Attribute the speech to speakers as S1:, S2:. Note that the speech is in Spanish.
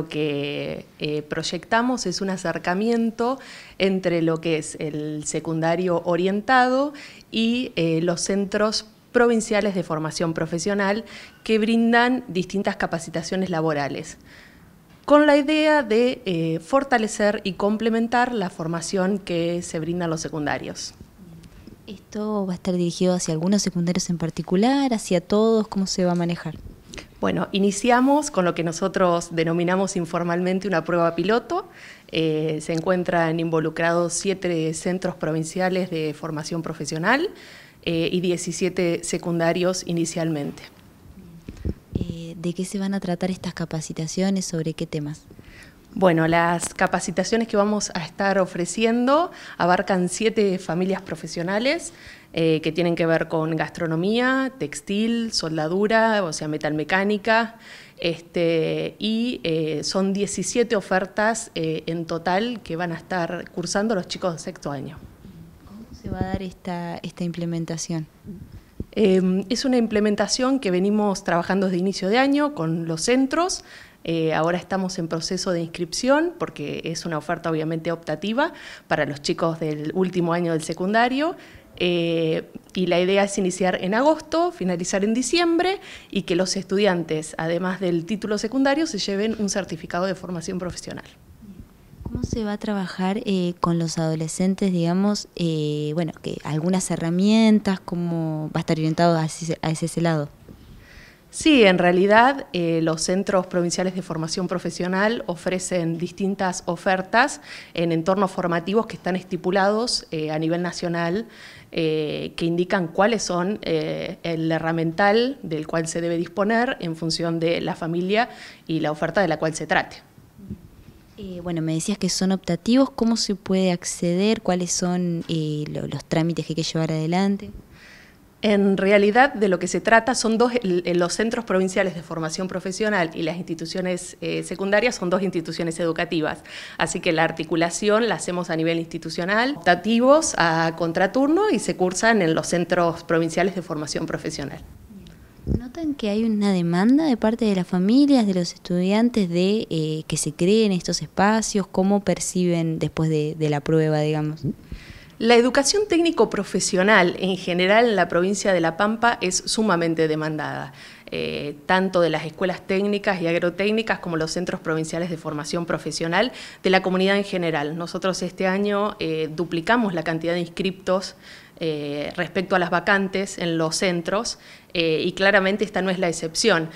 S1: Lo que eh, proyectamos es un acercamiento entre lo que es el secundario orientado y eh, los centros provinciales de formación profesional que brindan distintas capacitaciones laborales, con la idea de eh, fortalecer y complementar la formación que se brinda a los secundarios.
S2: ¿Esto va a estar dirigido hacia algunos secundarios en particular, hacia todos? ¿Cómo se va a manejar?
S1: Bueno, iniciamos con lo que nosotros denominamos informalmente una prueba piloto. Eh, se encuentran involucrados siete centros provinciales de formación profesional eh, y 17 secundarios inicialmente. Eh, ¿De qué se van a tratar estas capacitaciones? ¿Sobre qué temas? Bueno, las capacitaciones que vamos a estar ofreciendo abarcan siete familias profesionales eh, que tienen que ver con gastronomía, textil, soldadura, o sea, metalmecánica, este, y eh, son 17 ofertas eh, en total que van a estar cursando los chicos de sexto año. ¿Cómo se va a dar esta, implementación? Em, es una implementación que venimos trabajando desde inicio de año con los centros. Eh, ahora estamos en proceso de inscripción porque es una oferta obviamente optativa para los chicos del último año del secundario. Eh, y la idea es iniciar en agosto, finalizar en diciembre y que los estudiantes, además del título secundario, se lleven un certificado de formación profesional.
S2: ¿Cómo se va a trabajar eh, con los adolescentes, digamos, bueno, que algunas herramientas, cómo va a estar orientado a ese
S1: lado? Sí, en realidad eh, los centros provinciales de formación profesional ofrecen distintas ofertas en entornos formativos que están estipulados eh, a nivel nacional, eh, que indican cuáles son el herramental del cual se debe disponer en función de la familia y la oferta de la cual se trate.
S2: bueno, me decías que son optativos, ¿cómo se puede acceder? ¿Cuáles son los trámites que hay que llevar adelante?
S1: En realidad, de lo que se trata son dos, los centros provinciales de formación profesional y las instituciones eh, secundarias son dos instituciones educativas. Así que la articulación la hacemos a nivel institucional, optativos a contraturno y se cursan en los centros provinciales de formación profesional.
S2: ¿Notan que hay una demanda de parte de las familias, de los estudiantes, de eh, que se creen estos espacios? ¿Cómo perciben después de la prueba, digamos?
S1: La educación técnico-profesional en general en la provincia de La Pampa es sumamente demandada. Eh, tanto de las escuelas técnicas y agrotécnicas como los centros provinciales de formación profesional de la comunidad en general. Nosotros este año eh, duplicamos la cantidad de inscriptos eh, respecto a las vacantes en los centros y claramente esta no es la excepción.